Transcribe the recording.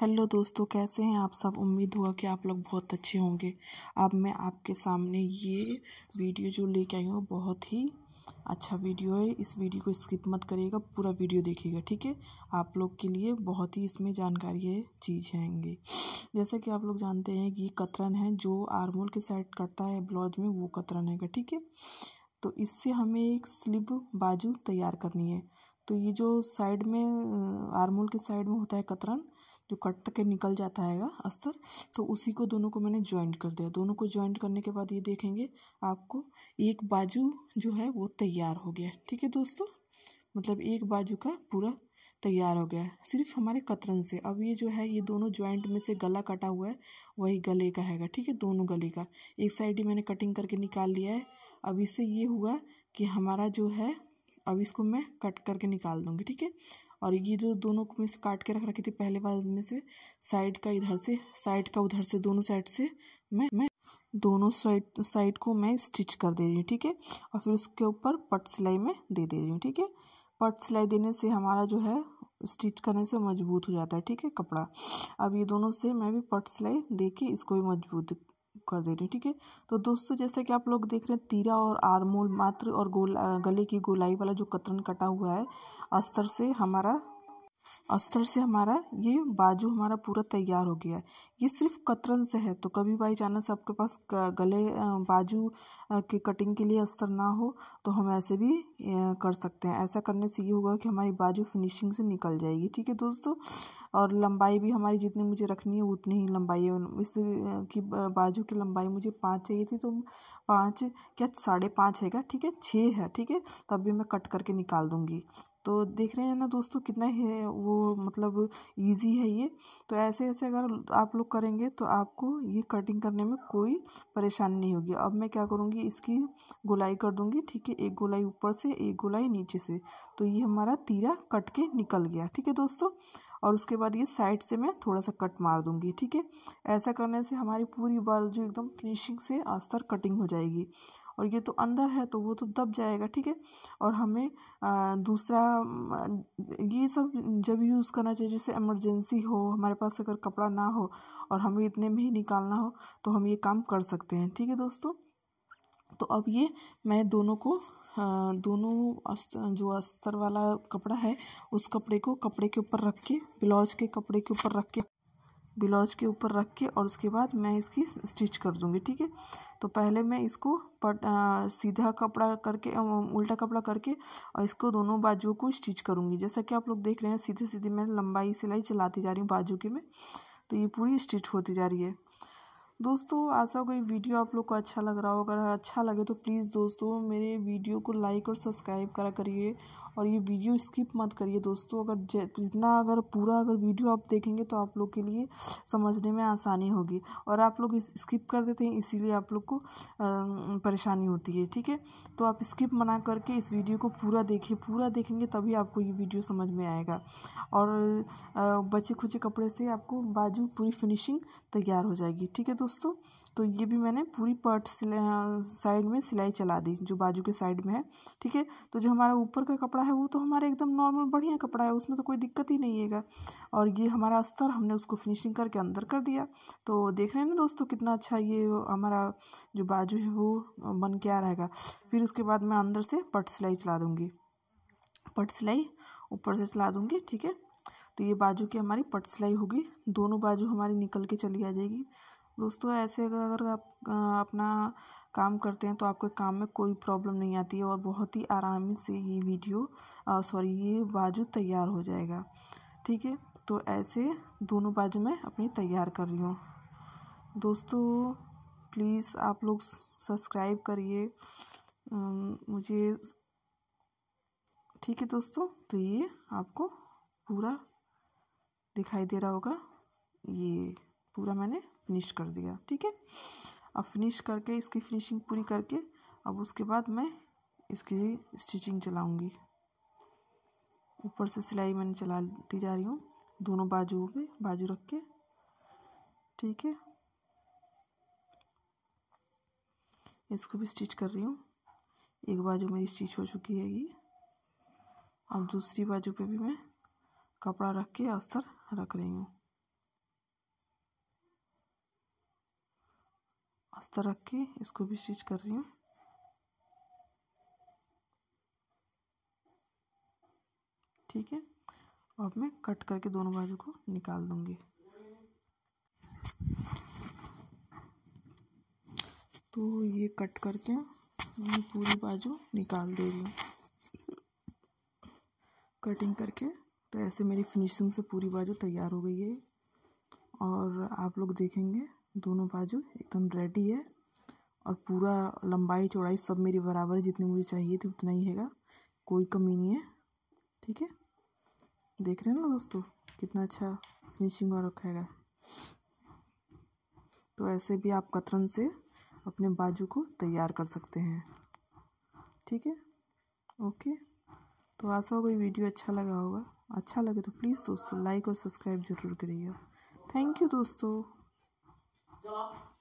hello दोस्तों कैसे हैं आप सब उम्मीद हुआ कि आप लोग बहुत अच्छे होंगे अब मैं आपके सामने ये वीडियो जो लेके आई हूँ बहुत ही अच्छा वीडियो है इस वीडियो को स्किप मत करिएगा पूरा वीडियो देखिएगा ठीक है आप लोग के लिए बहुत ही इसमें जानकारी है चीज़ हैंगे जैसे कि आप लोग जानते हैं कि कतरन है जो आर्मोल के साइड कटता है ब्लाउज में वो कतरन हैगा ठीक है तो इससे हमें एक स्लिप बाजू तैयार करनी है तो ये जो साइड में आर्मोल के साइड में होता है कतरन जो कट तक के निकल जाता है अस्तर तो उसी को दोनों को मैंने ज्वाइंट कर दिया दोनों को ज्वाइंट करने के बाद ये देखेंगे आपको एक बाजू जो है वो तैयार हो गया ठीक है दोस्तों मतलब एक बाजू का पूरा तैयार हो गया सिर्फ हमारे कतरन से अब ये जो है ये दोनों ज्वाइंट में से गला कटा हुआ है वही गले का हैगा ठीक है दोनों गले का एक साइड ही मैंने कटिंग करके निकाल लिया है अब इससे ये हुआ कि हमारा जो है अब इसको मैं कट करके निकाल दूँगी ठीक है और ये जो दोनों मैं से काट के रख रखी थी पहले बार में से साइड का इधर से साइड का उधर से दोनों साइड से मैं मैं दोनों साइड साइड को मैं स्टिच कर दे रही हूँ ठीक है और फिर उसके ऊपर पट सिलाई में दे दे रही हूँ ठीक है पट सिलाई देने से हमारा जो है स्टिच करने से मजबूत हो जाता है ठीक है कपड़ा अब ये दोनों से मैं भी पट सिलाई दे इसको भी मजबूत कर दे रही हूँ ठीक है तो दोस्तों जैसा कि आप लोग देख रहे हैं तीरा और आरमोल मात्र और गोल गले की गोलाई वाला जो कतरन कटा हुआ है अस्तर से हमारा अस्तर से हमारा ये बाजू हमारा पूरा तैयार हो गया है ये सिर्फ कतरन से है तो कभी बाई चांस आपके पास गले बाजू की कटिंग के लिए अस्तर ना हो तो हम ऐसे भी कर सकते हैं ऐसा करने से ये होगा कि हमारी बाजू फिनिशिंग से निकल जाएगी ठीक है दोस्तों और लंबाई भी हमारी जितनी मुझे रखनी है उतनी ही लंबाई है इस की बाजू की लंबाई मुझे पाँच चाहिए थी तो पाँच क्या साढ़े पाँच है क्या ठीक है छः है ठीक है तब भी मैं कट करके निकाल दूँगी तो देख रहे हैं ना दोस्तों कितना है वो मतलब इजी है ये तो ऐसे ऐसे अगर आप लोग करेंगे तो आपको ये कटिंग करने में कोई परेशानी नहीं होगी अब मैं क्या करूँगी इसकी गोलाई कर दूँगी ठीक है एक गोलाई ऊपर से एक गोलाई नीचे से तो ये हमारा तीरा कट के निकल गया ठीक है दोस्तों और उसके बाद ये साइड से मैं थोड़ा सा कट मार दूंगी ठीक है ऐसा करने से हमारी पूरी बाल जो एकदम फिनिशिंग से अस्तर कटिंग हो जाएगी और ये तो अंदर है तो वो तो दब जाएगा ठीक है और हमें दूसरा ये सब जब यूज़ करना चाहिए जैसे एमरजेंसी हो हमारे पास अगर कपड़ा ना हो और हमें इतने में ही निकालना हो तो हम ये काम कर सकते हैं ठीक है दोस्तों तो अब ये मैं दोनों को दोनों जो अस्तर वाला कपड़ा है उस कपड़े को कपड़े के ऊपर रख के ब्लाउज के कपड़े के ऊपर रख के ब्लाउज के ऊपर रख के और उसके बाद मैं इसकी स्टिच कर दूँगी ठीक है तो पहले मैं इसको पट सीधा कपड़ा करके उल्टा कपड़ा करके और इसको दोनों बाजुओं को स्टिच करूँगी जैसा कि आप लोग देख रहे हैं सीधे सीधे मैं लंबाई सिलाई चलाती जा रही हूँ बाजू की में तो ये पूरी स्टिच होती जा रही है दोस्तों आशा कोई वीडियो आप लोग को अच्छा लग रहा हो अगर अच्छा लगे तो प्लीज़ दोस्तों मेरे वीडियो को लाइक और सब्सक्राइब करा करिए और ये वीडियो स्किप मत करिए दोस्तों अगर जितना अगर पूरा अगर वीडियो आप देखेंगे तो आप लोग के लिए समझने में आसानी होगी और आप लोग स्किप कर देते हैं इसीलिए आप लोग को परेशानी होती है ठीक है तो आप स्किप मना करके इस वीडियो को पूरा देखिए पूरा देखेंगे तभी आपको ये वीडियो समझ में आएगा और बचे खुचे कपड़े से आपको बाजू पूरी फिनिशिंग तैयार हो जाएगी ठीक है दोस्तों दोस्तों तो ये भी मैंने पूरी पर्ट साइड में सिलाई चला दी जो बाजू के साइड में है ठीक है तो जो हमारा ऊपर का कपड़ा है वो तो हमारा एकदम नॉर्मल बढ़िया कपड़ा है उसमें तो कोई दिक्कत ही नहीं है और ये हमारा अस्तर हमने उसको फिनिशिंग करके अंदर कर दिया तो देख रहे हैं ना दोस्तों कितना अच्छा ये हमारा जो बाजू है वो बन के आ रहेगा फिर उसके बाद मैं अंदर से पट सिलाई चला दूँगी पट सिलाई ऊपर से चला दूँगी ठीक है तो ये बाजू की हमारी पट सिलाई होगी दोनों बाजू हमारी निकल के चली आ जाएगी दोस्तों ऐसे अगर आप अपना काम करते हैं तो आपके काम में कोई प्रॉब्लम नहीं आती है और बहुत ही आराम से ये वीडियो सॉरी ये बाजू तैयार हो जाएगा ठीक है तो ऐसे दोनों बाजू मैं अपनी तैयार कर रही हूँ दोस्तों प्लीज़ आप लोग सब्सक्राइब करिए मुझे ठीक है दोस्तों तो ये आपको पूरा दिखाई दे रहा होगा ये पूरा मैंने फिनिश कर दिया ठीक है अब फिनिश करके इसकी फिनिशिंग पूरी करके अब उसके बाद मैं इसकी स्टिचिंग चलाऊँगी ऊपर से सिलाई मैंने चलाती जा रही हूँ दोनों बाजुओं पे बाजू रख के ठीक है इसको भी स्टिच कर रही हूँ एक बाजू मेरी स्टिच हो चुकी है ये अब दूसरी बाजू पे भी मैं कपड़ा रख के अस्तर रख रही हूँ इस तरह तो रख के इसको भी स्टिच कर रही हूँ ठीक है अब मैं कट करके दोनों बाजू को निकाल दूंगी तो ये कट करके मैं पूरी बाजू निकाल दे रही हूँ कटिंग करके तो ऐसे मेरी फिनिशिंग से पूरी बाजू तैयार हो गई है और आप लोग देखेंगे दोनों बाजू एकदम रेडी है और पूरा लंबाई चौड़ाई सब मेरी बराबर है जितनी मुझे चाहिए थी उतना ही हैगा कोई कमी नहीं है ठीक है देख रहे हैं ना दोस्तों कितना अच्छा फिनिशिंग और रखा है तो ऐसे भी आप कतरन से अपने बाजू को तैयार कर सकते हैं ठीक है ओके तो आशा होगा वीडियो अच्छा लगा होगा अच्छा लगे तो प्लीज़ दोस्तों लाइक और सब्सक्राइब जरूर करिएगा थैंक यू दोस्तों dark